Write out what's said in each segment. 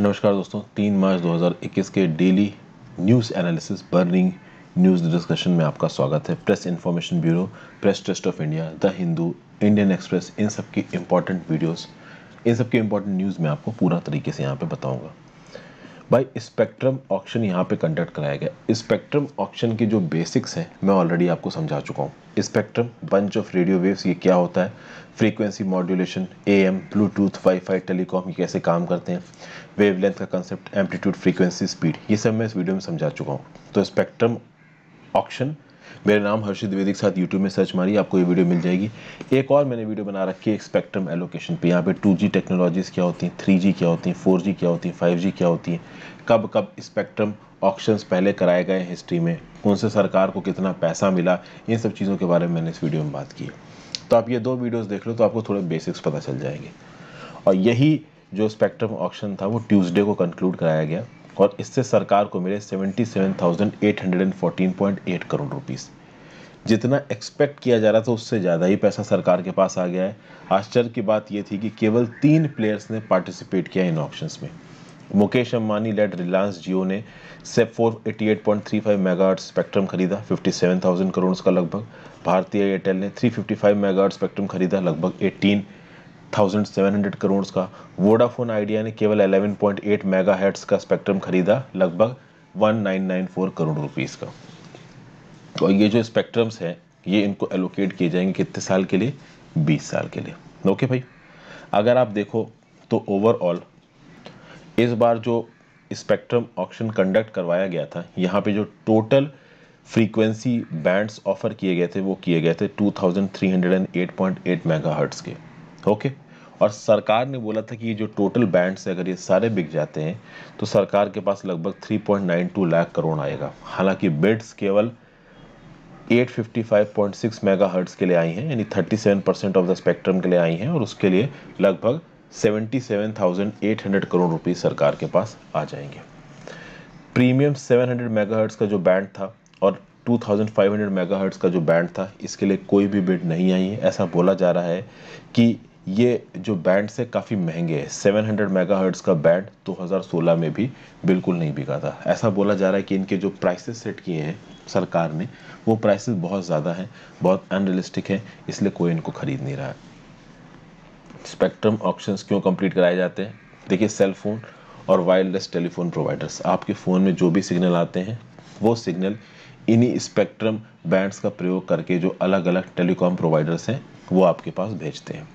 नमस्कार दोस्तों तीन मार्च 2021 के daily news analysis burning news discussion में आपका स्वागत है press information bureau press trust of India the Hindu Indian express इन सब की इम्पॉर्टेंट वीडियोस इन सब की इम्पॉर्टेंट न्यूज़ मैं आपको पूरा तरीके से यहाँ पे बताऊँगा भाई स्पेक्ट्रम ऑप्शन यहाँ पे कंडक्ट कराया गया स्पेक्ट्रम ऑप्शन के जो बेसिक्स हैं मैं ऑलरेडी आपको समझा चुका हूँ spectrum bunch of radio waves ये क्या होता है frequency modulation M Bluetooth wifi telecom ये कैसे काम करते हैं वेवलेंथ का कंसेप्ट एम्पलीट्यूड फ्रीक्वेंसी स्पीड ये सब मैं इस वीडियो में समझा चुका हूँ तो स्पेक्ट्रम ऑप्शन मेरा नाम हर्षित द्विवेदी के साथ यूट्यूब में सर्च मारी आपको ये वीडियो मिल जाएगी एक और मैंने वीडियो बना रखी है स्पेक्ट्रम एलोकेशन पे यहाँ पे 2G टेक्नोलॉजीज़ क्या होती हैं 3G क्या होती हैं 4G क्या होती हैं 5G क्या होती हैं कब कब स्पेक्ट्रम ऑक्शंस पहले कराए गए हिस्ट्री में कौन से सरकार को कितना पैसा मिला इन सब चीज़ों के बारे में मैंने इस वीडियो में बात की है तो आप ये दो वीडियोस देख लो तो आपको थोड़े बेसिक्स पता चल जाएंगे और यही जो स्पेक्ट्रम ऑक्शन था वो ट्यूसडे को कंक्लूड कराया गया और इससे सरकार को मिले सेवेंटी करोड़ रुपीज जितना एक्सपेक्ट किया जा रहा था उससे ज़्यादा ही पैसा सरकार के पास आ गया है आश्चर्य की बात यह थी कि केवल तीन प्लेयर्स ने पार्टिसिपेट किया इन ऑप्शन में मुकेश अम्बानी लेड रिलायंस जियो ने सेप four eighty eight point three five mega spectrum खरीदा फिफ्टी सेवन थाउजेंड करोड़ का लगभग भारतीय एयरटेल ने three fifty five mega spectrum खरीदा लगभग eighteen thousand seven hundred crore का वोडाफोन आइडिया ने केवल eleven point eight mega hertz का स्पेक्ट्रम खरीदा लगभग one nine nine four crore rupees का और तो ये जो स्पेक्ट्रम्स हैं ये इनको एलोकेट किए जाएंगे कितने साल के लिए बीस साल के लिए ओके भाई अगर आप देखो तो ओवरऑल इस बार जो स्पेक्ट्रम ऑक्शन कंडक्ट करवाया गया था यहाँ पे जो टोटल फ्रीक्वेंसी बैंड्स ऑफर किए गए थे वो किए गए थे 2308.8 मेगाहर्ट्ज़ के ओके और सरकार ने बोला था कि ये जो टोटल बैंड्स है अगर ये सारे बिक जाते हैं तो सरकार के पास लगभग 3.92 लाख करोड़ आएगा हालांकि बिड्स केवल 855.6 मेगाहर्ट्ज़ के लिए आई हैं यानी 37 परसेंट ऑफ द स्पेक्ट्रम के लिए आई हैं और उसके लिए लगभग 77,800 करोड़ रुपए सरकार के पास आ जाएंगे प्रीमियम 700 मेगाहर्ट्ज का जो बैंड था और 2500 मेगाहर्ट्ज का जो बैंड था इसके लिए कोई भी बिड नहीं आई है ऐसा बोला जा रहा है कि ये जो बैंड से काफ़ी महंगे हैं 700 मेगाहर्ट्ज का बैंड 2016 में भी बिल्कुल नहीं बिका था ऐसा बोला जा रहा है कि इनके जो प्राइसेस सेट किए हैं सरकार ने वो प्राइसेस बहुत ज़्यादा हैं बहुत अनरियलिस्टिक हैं इसलिए कोई इनको ख़रीद नहीं रहा है स्पेक्ट्रम ऑप्शंस क्यों कंप्लीट कराए जाते हैं देखिए सेल फोन और वायरलेस टेलीफोन प्रोवाइडर्स आपके फ़ोन में जो भी सिग्नल आते हैं वो सिग्नल इन्हीं स्पेक्ट्रम बैंड्स का प्रयोग करके जो अलग अलग टेलीकॉम प्रोवाइडर्स हैं वो आपके पास भेजते हैं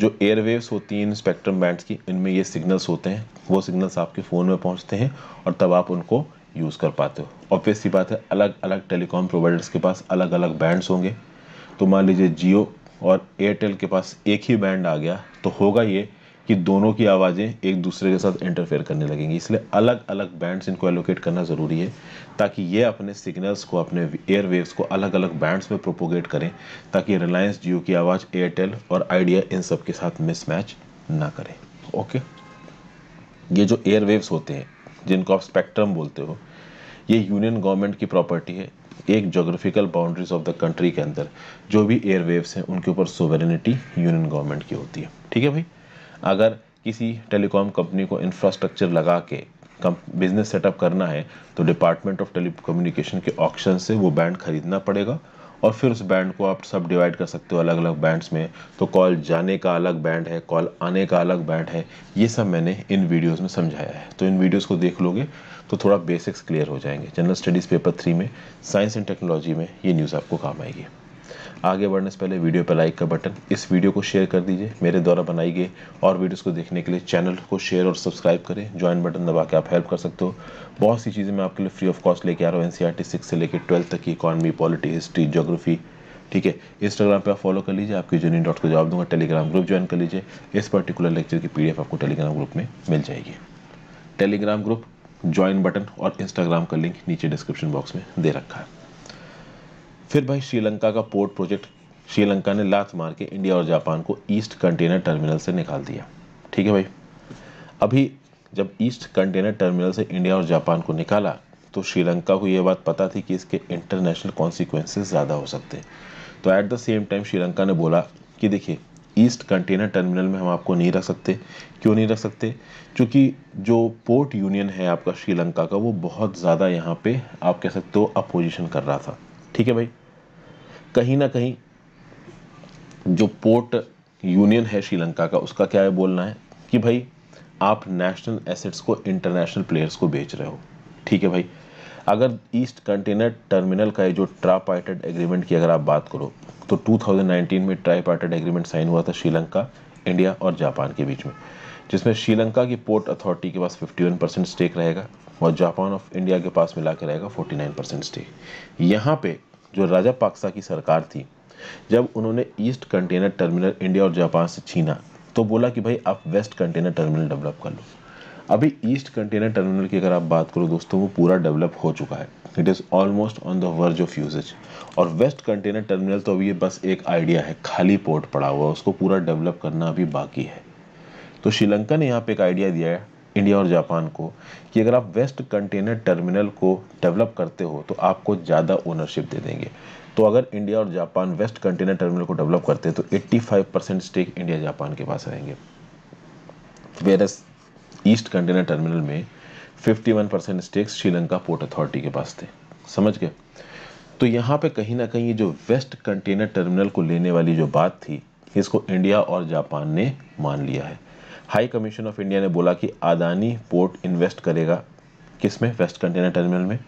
जो एयरवेव्स होती हैं इन स्पेक्ट्रम बैंड्स की इनमें ये सिग्नल्स होते हैं वो सिग्नल्स आपके फ़ोन में पहुँचते हैं और तब आप उनको यूज़ कर पाते हो ऑब्वियस बात है अलग अलग टेलीकॉम प्रोवाइडर्स के पास अलग अलग बैंड्स होंगे तो मान लीजिए जियो और एयरटेल के पास एक ही बैंड आ गया तो होगा ये कि दोनों की आवाज़ें एक दूसरे के साथ इंटरफेयर करने लगेंगी इसलिए अलग अलग बैंड्स इनको एलोकेट करना ज़रूरी है ताकि ये अपने सिग्नल्स को अपने एयर वेव्स को अलग अलग बैंड्स में प्रोपोगेट करें ताकि रिलायंस जियो की आवाज़ एयरटेल और आइडिया इन सब के साथ मिसमैच ना करें ओके ये जो एयर वेव्स होते हैं जिनको आप स्पेक्ट्रम बोलते हो ये यूनियन गवर्नमेंट की प्रॉपर्टी है एक geographical boundaries of the country के अंदर जो भी एयरवेव्स हैं उनके ऊपर सोवेरेनिटी यूनियन गवर्नमेंट की होती है ठीक है भाई अगर किसी टेलीकॉम कंपनी को इंफ्रास्ट्रक्चर लगा के बिजनेस सेटअप करना है तो डिपार्टमेंट ऑफ टेली के ऑप्शन से वो बैंड खरीदना पड़ेगा और फिर उस बैंड को आप सब डिवाइड कर सकते हो अलग अलग बैंड्स में तो कॉल जाने का अलग बैंड है कॉल आने का अलग बैंड है ये सब मैंने इन वीडियोस में समझाया है तो इन वीडियोस को देख लोगे तो थोड़ा बेसिक्स क्लियर हो जाएंगे जनरल स्टडीज़ पेपर थ्री में साइंस एंड टेक्नोलॉजी में ये न्यूज़ आपको काम आएगी आगे बढ़ने से पहले वीडियो पर लाइक का बटन इस वीडियो को शेयर कर दीजिए मेरे द्वारा बनाई गई और वीडियोस को देखने के लिए चैनल को शेयर और सब्सक्राइब करें ज्वाइन बटन दबा के आप हेल्प कर सकते हो बहुत सी चीज़ें मैं आपके लिए फ्री ऑफ कॉस्ट लेके आ रहा हूँ एन सी e से लेकर ट्वेल्थ तक की इकॉनमी पॉलिटी हिस्ट्री जोग्राफी ठीक है इंस्टाग्राम पे आप फॉलो कर लीजिए आपकी जूनियन डॉट को जवाब दूंगा टेलीग्राम ग्रुप ज्वाइन कर लीजिए इस पर्टिकुलर लेक्चर की पीडीएफ आपको टेलीग्राम ग्रुप में मिल जाएगी टेलीग्राम ग्रुप ज्वाइन बटन और इंस्टाग्राम का लिंक नीचे डिस्क्रिप्शन बॉक्स में दे रखा है फिर भाई श्रीलंका का पोर्ट प्रोजेक्ट श्रीलंका ने लात मार के इंडिया और जापान को ईस्ट कंटेनर टर्मिनल से निकाल दिया ठीक है भाई अभी जब ईस्ट कंटेनर टर्मिनल से इंडिया और जापान को निकाला तो श्रीलंका को ये बात पता थी कि इसके इंटरनेशनल कॉन्सिक्वेंसेज ज़्यादा हो सकते हैं तो at the same time Sri Lanka ने बोला कि देखिए ईस्ट कंटेनर टर्मिनल में हम आपको नहीं रख सकते क्यों नहीं रख सकते क्योंकि जो पोर्ट यूनियन है आपका श्रीलंका का वो बहुत ज़्यादा यहाँ पे आप कह सकते हो अपोजिशन कर रहा था ठीक है भाई कहीं ना कहीं जो पोर्ट यूनियन है श्रीलंका का उसका क्या है बोलना है कि भाई आप नेशनल एसेट्स को इंटरनेशनल प्लेयर्स को बेच रहे हो ठीक है भाई अगर ईस्ट कंटेनर टर्मिनल का ये जो ट्रापार्टेड एग्रीमेंट की अगर आप बात करो तो 2019 में पार्टेड एग्रीमेंट साइन हुआ था श्रीलंका इंडिया और जापान के बीच में जिसमें श्रीलंका की पोर्ट अथॉरिटी के पास 51 परसेंट स्टेक रहेगा और जापान ऑफ इंडिया के पास मिला के रहेगा 49 परसेंट स्टेक यहाँ पे जो राजा पाक्सा की सरकार थी जब उन्होंने ईस्ट कंटेनर टर्मिनल इंडिया और जापान से छीना तो बोला कि भाई आप वेस्ट कंटेनर टर्मिनल डेवलप कर लो अभी ईस्ट कंटेनर टर्मिनल की अगर आप बात करो दोस्तों वो पूरा डेवलप हो चुका है it is almost on the verge of usage और वेस्ट कंटेनर टर्मिनल तो अभी ये बस एक आइडिया है खाली पोर्ट पड़ा हुआ है उसको पूरा डेवलप करना अभी बाकी है तो श्रीलंका ने यहाँ पे एक आइडिया दिया है इंडिया और जापान को कि अगर आप वेस्ट कंटेनर टर्मिनल को डेवलप करते हो तो आपको ज़्यादा ओनरशिप दे देंगे तो अगर इंडिया और जापान वेस्ट कंटेनर टर्मिनल को डेवलप करते हैं तो 85 परसेंट स्टेक इंडिया जापान के पास रहेंगे वेर ईस्ट कंटेनर टर्मिनल में 51 percent stake Sri Lanka port authority के पास थे समझ गए तो यहाँ पे कहीं ना कहीं जो वेस्ट कंटेनर टर्मिनल को लेने वाली जो बात थी इसको इंडिया और जापान ने मान लिया है हाई कमीशन ऑफ इंडिया ने बोला कि आदानी पोर्ट इन्वेस्ट करेगा किस में वेस्ट कंटेनर टर्मिनल में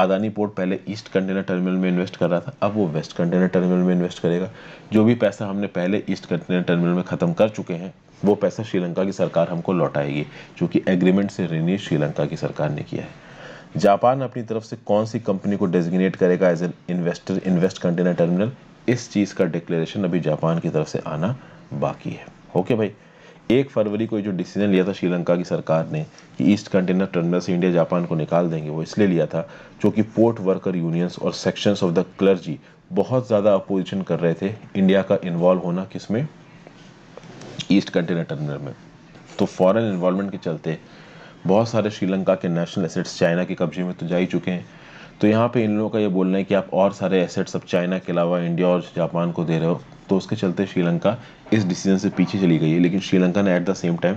आदानी पोर्ट पहले ईस्ट कंटेनर टर्मिनल में इन्वेस्ट कर रहा था अब वो वेस्ट कंटेनर टर्मिनल में इन्वेस्ट करेगा जो भी पैसा हमने पहले ईस्ट कंटेनर टर्मिनल में ख़त्म कर चुके हैं वो पैसा श्रीलंका की सरकार हमको लौटाएगी क्योंकि एग्रीमेंट से रिन्यू श्रीलंका की सरकार ने किया है जापान अपनी तरफ से कौन सी कंपनी को डेजिग्नेट करेगा as an investor invest container terminal इस चीज़ का डिक्लेरेशन अभी जापान की तरफ से आना बाकी है ओके भाई एक फरवरी को जो डिसीजन लिया था श्रीलंका की सरकार ने कि ईस्ट कंटेनर टर्मिनल से इंडिया जापान को निकाल देंगे वो इसलिए लिया था क्योंकि पोर्ट वर्कर यूनियंस और सेक्शंस ऑफ द क्लर्जी बहुत ज़्यादा अपोजिशन कर रहे थे इंडिया का इन्वॉल्व होना किसमें ईस्ट कंटेनर टर्मिनल में तो फॉरन इन्वॉल्वमेंट के चलते बहुत सारे श्रीलंका के नेशनल एसेट्स चाइना के कब्जे में तो जा ही चुके हैं तो यहाँ पे इन लोगों का ये बोलना है कि आप और सारे एसेट्स अब चाइना के अलावा इंडिया और जापान को दे रहे हो तो उसके चलते श्रीलंका इस डिसीजन से पीछे चली गई है लेकिन श्रीलंका ने at the same time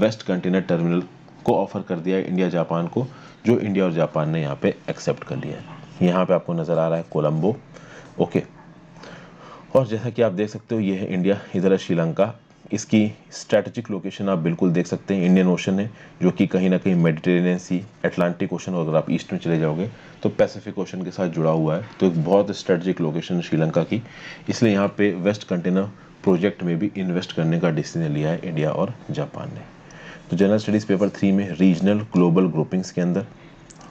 west container terminal को ऑफर कर दिया है इंडिया जापान को जो इंडिया और जापान ने यहाँ पे एक्सेप्ट कर लिया है यहाँ पे आपको नज़र आ रहा है कोलंबो ओके और जैसा कि आप देख सकते हो ये है इंडिया इधर है श्रीलंका इसकी स्ट्रेटेजिक लोकेशन आप बिल्कुल देख सकते हैं इंडियन ओशन है जो कि कहीं ना कहीं मेडिटेरेनियन सी एटलांटिक ओशन और अगर आप ईस्ट में चले जाओगे तो पैसिफिक ओशन के साथ जुड़ा हुआ है तो एक बहुत स्ट्रेटेजिक लोकेशन श्रीलंका की इसलिए यहाँ पे वेस्ट कंटेनर प्रोजेक्ट में भी इन्वेस्ट करने का डिसीजन लिया है इंडिया और जापान ने तो जनरल स्टडीज़ पेपर थ्री में रीजनल ग्लोबल ग्रुपिंग्स के अंदर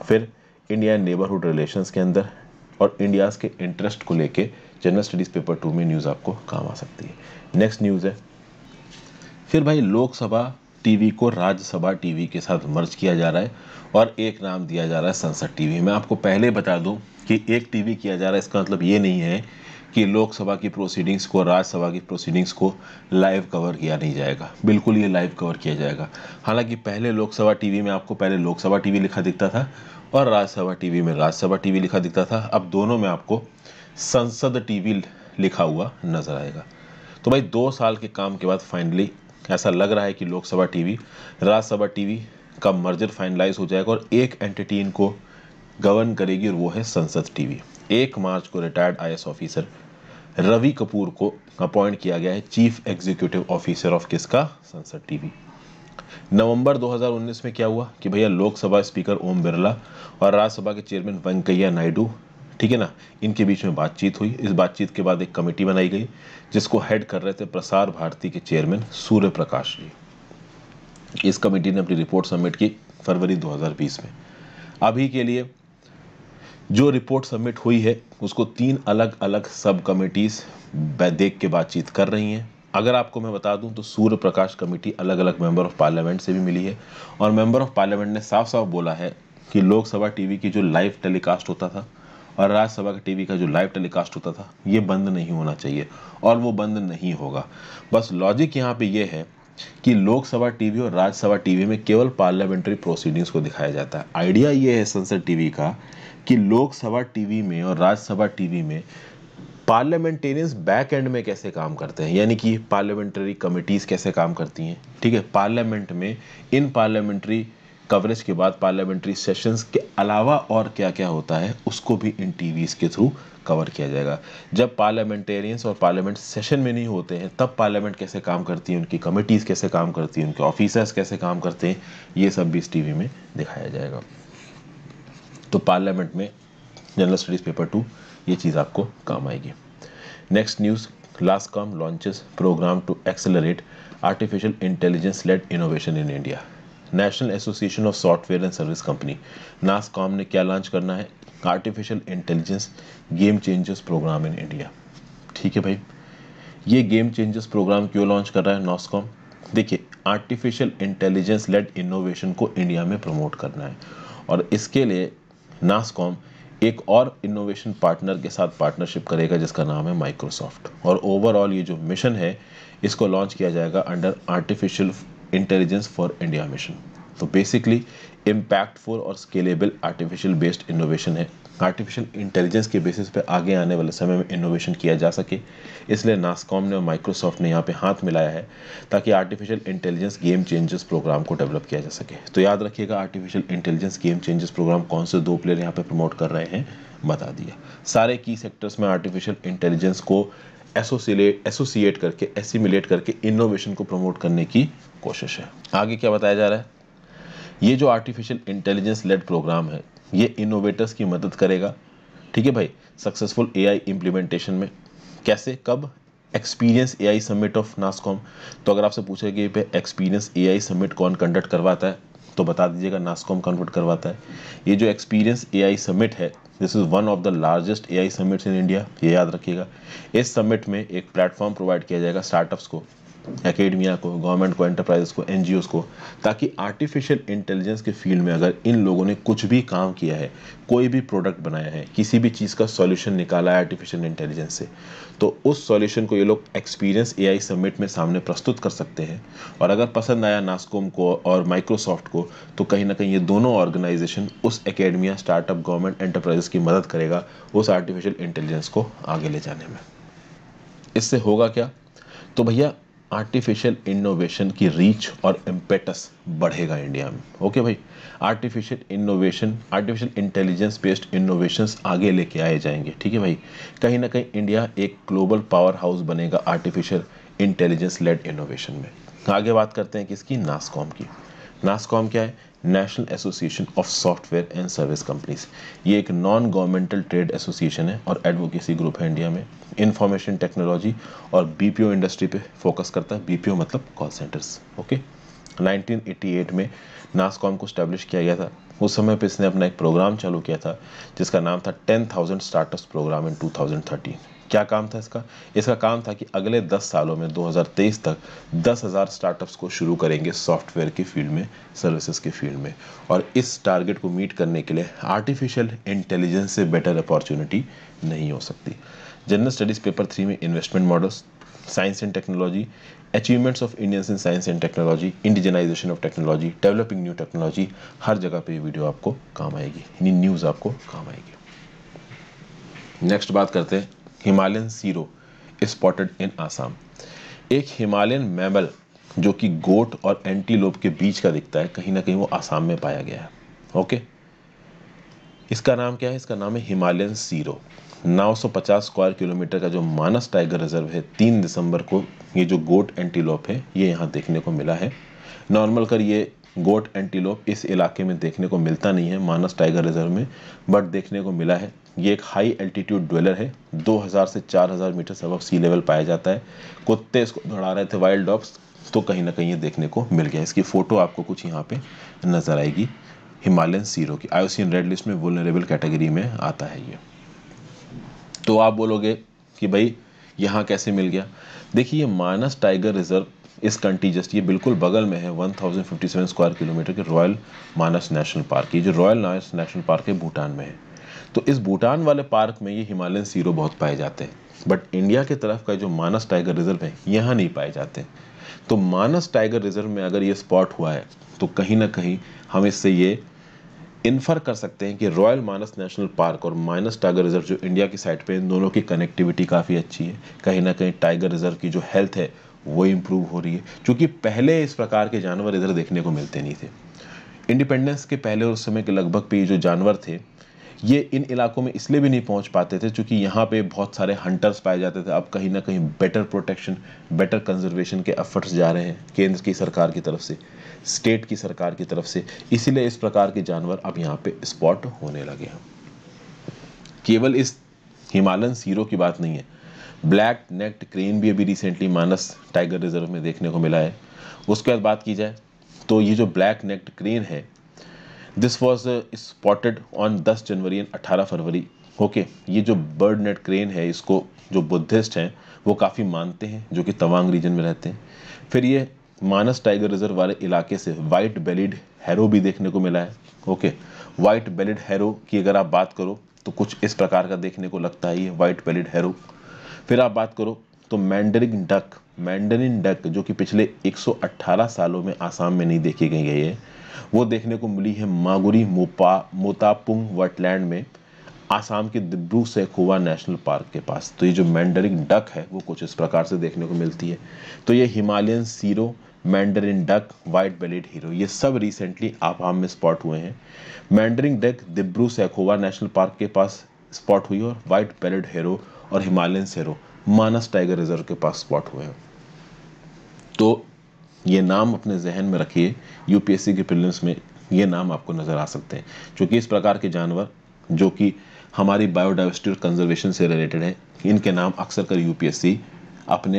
फिर इंडिया नेबरहुड रिलेशंस के अंदर और इंडियाज़ के इंटरेस्ट को लेके जनरल स्टडीज़ पेपर टू में न्यूज़ आपको काम आ सकती है नेक्स्ट न्यूज़ है फिर भाई लोकसभा टीवी को राज्यसभा टीवी के साथ मर्ज किया जा रहा है और एक नाम दिया जा रहा है संसद टीवी मैं आपको पहले बता दूं कि एक टीवी किया जा रहा है इसका मतलब ये नहीं है कि लोकसभा की प्रोसीडिंग्स को राज्यसभा की प्रोसीडिंग्स को लाइव कवर किया नहीं जाएगा बिल्कुल ये लाइव कवर किया जाएगा हालांकि पहले लोकसभा टीवी में आपको पहले लोकसभा टीवी लिखा दिखता था और राज्यसभा टीवी में राज्यसभा टीवी लिखा दिखता था अब दोनों में आपको संसद टीवी लिखा हुआ नजर आएगा तो भाई दो साल के काम के बाद फाइनली ऐसा लग रहा है कि लोकसभा टीवी राज्यसभा टीवी का मर्जर फाइनलाइज हो जाएगा और एक एंटिटी इनको गवर्न करेगी और वो है संसद टीवी एक मार्च को retired IAS officer Ravi Kapoor को अपॉइंट किया गया है चीफ एग्जीक्यूटिव ऑफिसर ऑफ किसका संसद टीवी नवंबर 2019 में क्या हुआ कि भैया लोकसभा स्पीकर ओम बिरला और राज्यसभा के चेयरमैन वेंकैया नायडू ठीक है ना इनके बीच में बातचीत हुई इस बातचीत के बाद एक कमेटी बनाई गई जिसको हेड कर रहे थे प्रसार भारती के चेयरमैन सूर्य प्रकाश जी इस कमेटी ने अपनी रिपोर्ट सबमिट की फरवरी 2020 में अभी के लिए जो रिपोर्ट सबमिट हुई है उसको तीन अलग अलग सब कमेटीज़ देख के बातचीत कर रही हैं अगर आपको मैं बता दूं तो सूर्य प्रकाश कमेटी अलग अलग मेंबर ऑफ पार्लियामेंट से भी मिली है और मेंबर ऑफ पार्लियामेंट ने साफ साफ बोला है कि लोकसभा टीवी की जो लाइव टेलीकास्ट होता था और राज्यसभा का टीवी का जो लाइव टेलीकास्ट होता था ये बंद नहीं होना चाहिए और वो बंद नहीं होगा बस लॉजिक यहाँ पे ये है कि लोकसभा टीवी और राज्यसभा टीवी में केवल पार्लियामेंट्री प्रोसीडिंग्स को दिखाया जाता है आइडिया ये है संसद टीवी का कि लोकसभा टीवी में और राज्यसभा टीवी में पार्लियामेंटेरियंस बैक एंड में कैसे काम करते हैं यानी कि पार्लियामेंट्री कमिटीज़ कैसे काम करती हैं ठीक है पार्लियामेंट में इन पार्लियामेंट्री कवरेज के बाद पार्लियामेंट्री सेशंस के अलावा और क्या क्या होता है उसको भी इन टीवीज़ के थ्रू कवर किया जाएगा जब पार्लियामेंटेरियंस और पार्लियामेंट सेशन में नहीं होते हैं तब पार्लियामेंट कैसे काम करती है उनकी कमेटीज़ कैसे काम करती है उनके ऑफिसर्स कैसे काम करते हैं ये सब भी इस टीवी में दिखाया जाएगा तो पार्लियामेंट में जनरल स्टडीज़ पेपर टू ये चीज़ आपको काम आएगी नेक्स्ट न्यूज़ लास्ट कॉम launches programme to accelerate artificial intelligence led innovation in India national association of software and service company NASSCOM ने क्या लॉन्च करना है artificial intelligence game changers programme in India ठीक है भाई ये गेम चेंजर्स प्रोग्राम क्यों लॉन्च कर रहा है नॉसकॉम देखिए आर्टिफिशियल इंटेलिजेंस लेड इनोवेशन को इंडिया में प्रमोट करना है और इसके लिए नासकॉम एक और इनोवेशन पार्टनर के साथ पार्टनरशिप करेगा जिसका नाम है माइक्रोसॉफ्ट और ओवरऑल ये जो मिशन है इसको लॉन्च किया जाएगा under artificial intelligence for India mission तो बेसिकली इम्पैक्टफुल और स्केलेबल आर्टिफिशियल बेस्ड इनोवेशन है आर्टिफिशियल इंटेलिजेंस के बेसिस पे आगे आने वाले समय में इनोवेशन किया जा सके इसलिए नासकॉम ने और माइक्रोसॉफ्ट ने यहाँ पे हाथ मिलाया है ताकि artificial intelligence game changes programme को डेवलप किया जा सके तो याद रखिएगा artificial intelligence game changes programme कौन से दो प्लेयर यहाँ पे प्रमोट कर रहे हैं बता दिया सारे की सेक्टर्स में आर्टिफिशियल इंटेलिजेंस को एसोसिएट एसोसिएट करके एसिमिलेट करके इनोवेशन को प्रमोट करने की कोशिश है आगे क्या बताया जा रहा है ये जो आर्टिफिशियल इंटेलिजेंस लेड प्रोग्राम है ये इनोवेटर्स की मदद करेगा ठीक है भाई सक्सेसफुल एआई इंप्लीमेंटेशन में कैसे कब experience AI summit of NASSCOM तो अगर आपसे पूछे कि भाई एक्सपीरियंस एआई समिट कौन कंडक्ट करवाता है तो बता दीजिएगा नासकॉम कन्वर्ट करवाता है ये जो एक्सपीरियंस एआई समिट है this is one of the largest AI summits in India ये याद रखिएगा इस समिट में एक प्लेटफॉर्म प्रोवाइड किया जाएगा स्टार्टअप्स को एकेडमिया को गवर्नमेंट को एंटरप्राइजेस को एन को ताकि आर्टिफिशियल इंटेलिजेंस के फील्ड में अगर इन लोगों ने कुछ भी काम किया है कोई भी प्रोडक्ट बनाया है किसी भी चीज़ का सॉल्यूशन निकाला है आर्टिफिशियल इंटेलिजेंस से तो उस सॉल्यूशन को ये लोग एक्सपीरियंस आई सबमिट में सामने प्रस्तुत कर सकते हैं और अगर पसंद आया नास्कोम को और माइक्रोसॉफ्ट को तो कहीं ना कहीं ये दोनों ऑर्गेनाइजेशन उस एकेडमिया स्टार्टअप गवर्नमेंट एंटरप्राइजेस की मदद करेगा उस आर्टिफिशियल इंटेलिजेंस को आगे ले जाने में इससे होगा क्या तो भैया आर्टिफिशियल इनोवेशन की रीच और इम्पेटस बढ़ेगा इंडिया में ओके भाई artificial innovation artificial intelligence based innovations आगे लेके आए जाएंगे ठीक है भाई कहीं ना कहीं इंडिया एक ग्लोबल पावर हाउस बनेगा आर्टिफिशियल इंटेलिजेंस लेड इनोवेशन में आगे बात करते हैं किसकी नासकॉम की नासकॉम क्या है national association of software and service companies ये एक नॉन गवर्नमेंटल ट्रेड एसोसिएशन है और एडवोकेसी ग्रुप है इंडिया में इंफॉर्मेशन टेक्नोलॉजी और बीपीओ इंडस्ट्री पे फोकस करता है बीपीओ मतलब कॉल सेंटर्स ओके 1988 में नासकॉम को स्टैब्लिश किया गया था उस समय पर इसने अपना एक प्रोग्राम चालू किया था जिसका नाम था 10,000 स्टार्टअप प्रोग्राम इन 2013 क्या काम था इसका इसका काम था कि अगले 10 सालों में 2023 तक 10,000 स्टार्टअप्स को शुरू करेंगे सॉफ्टवेयर की फील्ड में सर्विसेज के फील्ड में और इस टारगेट को मीट करने के लिए आर्टिफिशियल इंटेलिजेंस से बेटर अपॉर्चुनिटी नहीं हो सकती जनरल स्टडीज़ पेपर थ्री में investment models science and technology achievements of Indians in science and technology indigenisation of technology developing new technology हर जगह पे ये वीडियो आपको काम आएगी यानी न्यूज़ आपको काम आएगी नेक्स्ट बात करते हैं Himalayan serow spotted in Assam एक हिमालयन मैमल जो कि गोट और एंटीलोप के बीच का दिखता है कहीं ना कहीं वो आसाम में पाया गया है ओके इसका नाम क्या है इसका नाम है हिमालयन सीरो 950 स्क्वायर किलोमीटर का जो मानस टाइगर रिजर्व है तीन दिसंबर को ये जो गोट एंटीलोप है ये यहाँ देखने को मिला है नॉर्मल कर ये गोट एंटीलोप इस इलाके में देखने को मिलता नहीं है मानस टाइगर रिजर्व में बट देखने को मिला है ये एक हाई एल्टीट्यूड ड्वेलर है 2000 से 4000 मीटर सबक सी लेवल पाया जाता है कुत्ते इसको दौड़ा रहे थे वाइल्ड डॉग्स तो कहीं ना कहीं ये देखने को मिल गया इसकी फ़ोटो आपको कुछ यहाँ पे नज़र आएगी हिमालयन सीरो की आई रेड लिस्ट में वोलरेबल कैटेगरी में आता है ये तो आप बोलोगे कि भाई यहाँ कैसे मिल गया देखिए ये मानस टाइगर रिजर्व इस कंट्री जस्ट ये बिल्कुल बगल में है 1057 स्क्वायर किलोमीटर के रॉयल मानस नेशनल पार्क ये जो रॉयल मानस नेशनल पार्क है भूटान में है तो इस भूटान वाले पार्क में ये हिमालयन सीरो बहुत पाए जाते हैं बट इंडिया के तरफ का जो मानस टाइगर रिजर्व है यहाँ नहीं पाए जाते तो मानस टाइगर रिजर्व में अगर ये स्पॉट हुआ है तो कहीं ना कहीं हम इससे ये इन्फर कर सकते हैं कि रॉयल मानस नेशनल पार्क और मानस टाइगर रिजर्व जो इंडिया की साइड पे इन दोनों की कनेक्टिविटी काफ़ी अच्छी है कहीं ना कहीं टाइगर रिजर्व की जो हेल्थ है वो इम्प्रूव हो रही है क्योंकि पहले इस प्रकार के जानवर इधर देखने को मिलते नहीं थे इंडिपेंडेंस के पहले और उस समय के लगभग पे जो जानवर थे ये इन इलाकों में इसलिए भी नहीं पहुंच पाते थे क्योंकि यहाँ पे बहुत सारे हंटर्स पाए जाते थे अब कहीं ना कहीं बेटर प्रोटेक्शन बेटर कंजर्वेशन के एफर्ट्स जा रहे हैं केंद्र की सरकार की तरफ से स्टेट की सरकार की तरफ से इसीलिए इस प्रकार के जानवर अब यहाँ पे स्पॉट होने लगे हैं केवल इस हिमालयन सीरो की बात नहीं है ब्लैक नेक्ट क्रेन भी अभी रिसेंटली मानस टाइगर रिजर्व में देखने को मिला है उसके बाद बात की जाए तो ये जो ब्लैक नेक्ट क्रेन है दिस वॉज स्पॉटेड ऑन दस जनवरी एंड अठारह फरवरी ओके okay, ये जो बर्ड नेट क्रेन है इसको जो बुद्धिस्ट हैं वो काफ़ी मानते हैं जो कि तवांग रीजन में रहते हैं फिर ये मानस टाइगर रिजर्व वाले इलाके से वाइट बेलिड हैरो भी देखने को मिला है ओके वाइट बेलिड हैरो की अगर आप बात करो तो कुछ इस प्रकार का देखने को लगता है ये वाइट बेलिड हैरो फिर आप बात करो तो मैंडरिंग डक मैंडरिन डक जो कि पिछले 118 सालों में आसाम में नहीं देखी गई है वो देखने को मिली है मागुरी मोपा मोतापुंग वटलैंड में आसाम के दिब्रू से खुआ नेशनल पार्क के पास तो ये जो मैंडरिन डक है वो कुछ इस प्रकार से देखने को मिलती है तो ये Himalayan serow mandarin duck white bellied heron ये सब रिसेंटली आप आम में स्पॉट हुए हैं mandarin duck Dibru Saikhowa national park के पास स्पॉट हुई और वाइट बेलिड हीरो और Himalayan serow Manas tiger reserve के पास स्पॉट हुए हैं तो ये नाम अपने जहन में रखिए यूपीएससी के प्रिलिम्स में ये नाम आपको नज़र आ सकते हैं चूँकि इस प्रकार के जानवर जो कि हमारी बायोडाइवर्सिटी और कंजर्वेशन से रिलेटेड है इनके नाम अक्सर कर यूपीएससी अपने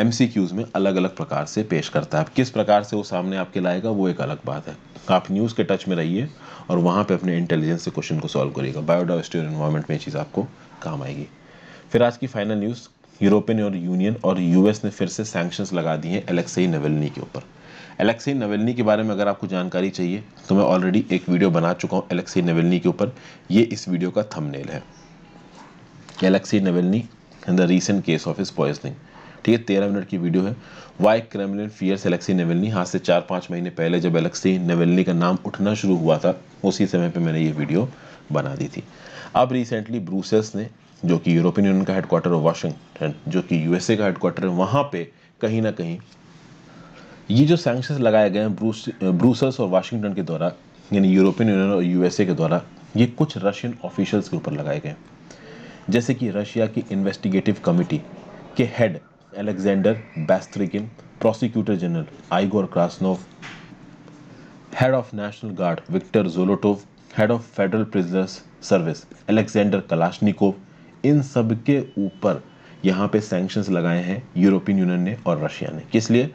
एम में अलग अलग प्रकार से पेश करता है किस प्रकार से वो सामने आपके लाएगा वो एक अलग बात है तो आप न्यूज़ के टच में रहिए और वहाँ पे अपने इंटेलिजेंस से क्वेश्चन को सॉल्व करिएगा बायोडाइवर्सिटी और इन्वायरमेंट में ये चीज़ आपको काम आएगी फिर आज की फाइनल न्यूज़ यूरोपियन यूनियन और यूएस ने फिर से सैंक्शंस लगा दिए हैं एलेक्सई नवेलनी के ऊपर एलेक्सी नवेलनी के बारे में अगर आपको जानकारी चाहिए तो मैं ऑलरेडी एक वीडियो बना चुका हूँ एलेक्सी नवेलनी के ऊपर ये इस वीडियो का थंबनेल है Alexei Navalny in the recent case of इस पॉइजनिंग ठीक है तेरह मिनट की वीडियो है why Kremlin fears Alexei Navalny हाथ से चार पाँच महीने पहले जब एलेक्सी नवेलनी का नाम उठना शुरू हुआ था उसी समय पर मैंने ये वीडियो बना दी थी अब रिसेंटली ब्रूसेस ने जो कि यूरोपियन यूनियन का हेडक्वार्टर है वाशिंगटन जो कि यूएसए का हेडक्वार्टर है वहाँ पे कहीं ना कहीं ये जो सैंक्शन लगाए गए हैं ब्रूस ब्रूसल्स और वाशिंगटन के द्वारा यानी यूरोपियन यूनियन और यूएसए के द्वारा ये कुछ रशियन ऑफिशियल्स के ऊपर लगाए गए जैसे कि रशिया की इन्वेस्टिगेटिव कमेटी के head Alexander Bastrykin prosecutor general Igor Krasnov head of national guard Viktor Zolotov head of federal prisoners service Alexander Kalashnikov इन सब के ऊपर यहाँ पे सेंक्शन लगाए हैं यूरोपियन यूनियन ने और रशिया ने किस लिए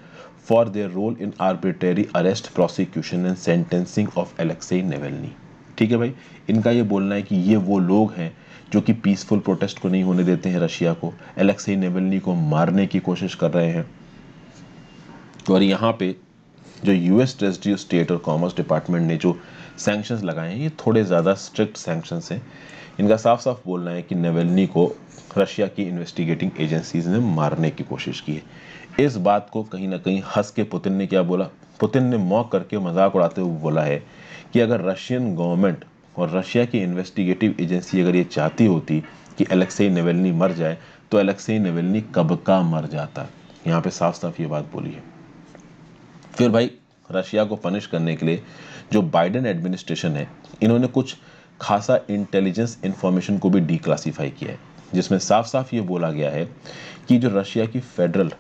for their role in arbitrary arrest prosecution and sentencing of Alexei Navalny ठीक है भाई इनका ये बोलना है कि ये वो लोग हैं जो कि पीसफुल प्रोटेस्ट को नहीं होने देते हैं रशिया को एलेक्सई नेवेलनी को मारने की कोशिश कर रहे हैं तो और यहाँ पे जो यूएस ट्रेजरी स्टेट और कॉमर्स डिपार्टमेंट ने जो सेंक्शन लगाए हैं ये थोड़े ज़्यादा स्ट्रिक्ट सेंक्शन हैं इनका साफ साफ बोलना है कि नवेलनी को रशिया की इन्वेस्टिगेटिंग एजेंसीज ने मारने की कोशिश की है इस बात को कहीं ना कहीं हंस के पुतिन ने क्या बोला पुतिन ने मौक करके मजाक उड़ाते हुए बोला है कि अगर रशियन गवर्नमेंट और रशिया की इन्वेस्टिगेटिव एजेंसी अगर ये चाहती होती कि एलेक्सई नवेलनी मर जाए तो एलेक्सई नवेलनी कब का मर जाता यहाँ पे साफ साफ ये बात बोली है फिर भाई रशिया को पनिश करने के लिए जो बाइडन एडमिनिस्ट्रेशन है इन्होंने कुछ खासा इंटेलिजेंस इंफॉर्मेशन को भी डीक्लासीफाई किया है जिसमें साफ साफ ये बोला गया है कि जो रशिया की फेडरल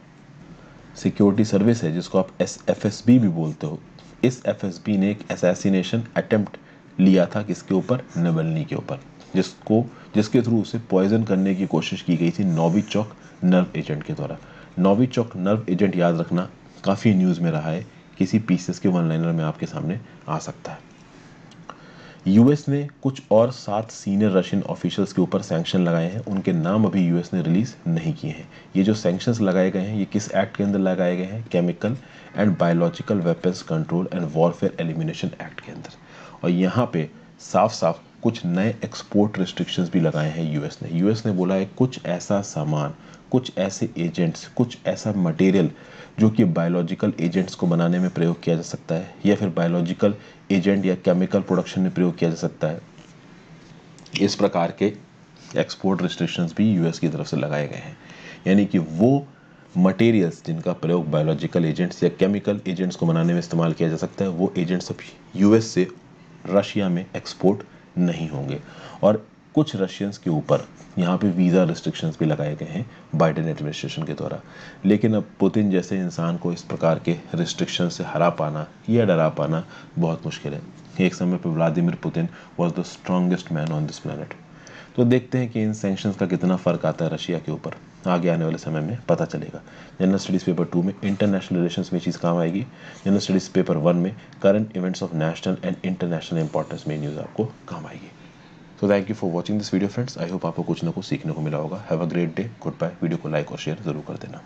सिक्योरिटी सर्विस है जिसको आप एस एफ एस बी भी बोलते हो इस एफ एस बी ने एक असैसिनेशन अटैम्प्ट लिया था किसके ऊपर नवलनी के ऊपर जिसको जिसके थ्रू उसे पॉइजन करने की कोशिश की गई थी नोवी चौक नर्व एजेंट के द्वारा नोवी चौक नर्व एजेंट याद रखना काफ़ी न्यूज़ में रहा है किसी पीसेस के वन लाइनर में आपके सामने आ सकता है यूएस ने कुछ और सात सीनियर रशियन ऑफिशियल्स के ऊपर सैंक्शन लगाए हैं उनके नाम अभी यूएस ने रिलीज नहीं किए हैं ये जो सैंक्शंस लगाए गए हैं ये किस एक्ट के अंदर लगाए गए हैं chemical and biological weapons control and warfare elimination act के अंदर और यहाँ पे साफ साफ कुछ नए एक्सपोर्ट रिस्ट्रिक्शंस भी लगाए हैं यूएस ने यूएस ने बोला है कुछ ऐसा सामान कुछ ऐसे एजेंट्स कुछ ऐसा मटेरियल जो कि बायोलॉजिकल एजेंट्स को बनाने में प्रयोग किया जा सकता है या फिर बायोलॉजिकल एजेंट या केमिकल प्रोडक्शन में प्रयोग किया जा सकता है इस प्रकार के एक्सपोर्ट रिस्ट्रिक्शंस भी यूएस की तरफ से लगाए गए हैं यानी कि वो मटेरियल्स जिनका प्रयोग बायोलॉजिकल एजेंट्स या केमिकल एजेंट्स को बनाने में इस्तेमाल किया जा सकता है वो एजेंट्स अब यूएस से रशिया में एक्सपोर्ट नहीं होंगे और कुछ रशियंस के ऊपर यहाँ पे वीज़ा रिस्ट्रिक्शंस भी लगाए गए हैं बाइडेन एडमिनिस्ट्रेशन के द्वारा लेकिन अब पुतिन जैसे इंसान को इस प्रकार के रिस्ट्रिक्शन से हरा पाना या डरा पाना बहुत मुश्किल है एक समय पर Vladimir Putin was the strongest man on this planet तो देखते हैं कि इन सेंक्शंस का कितना फ़र्क आता है रशिया के ऊपर आगे आने वाले समय में पता चलेगा जनरल स्टडीज़ पेपर टू में इंटरनेशनल रिलेशंस में चीज़ काम आएगी जनरल स्टडीज़ पेपर वन में current events of national and international importance में न्यूज़ आपको काम आएगी so thank you for watching this video friends I hope आपको कुछ ना कुछ सीखने को मिला होगा have a great day goodbye video को लाइक और शेयर जरूर कर देना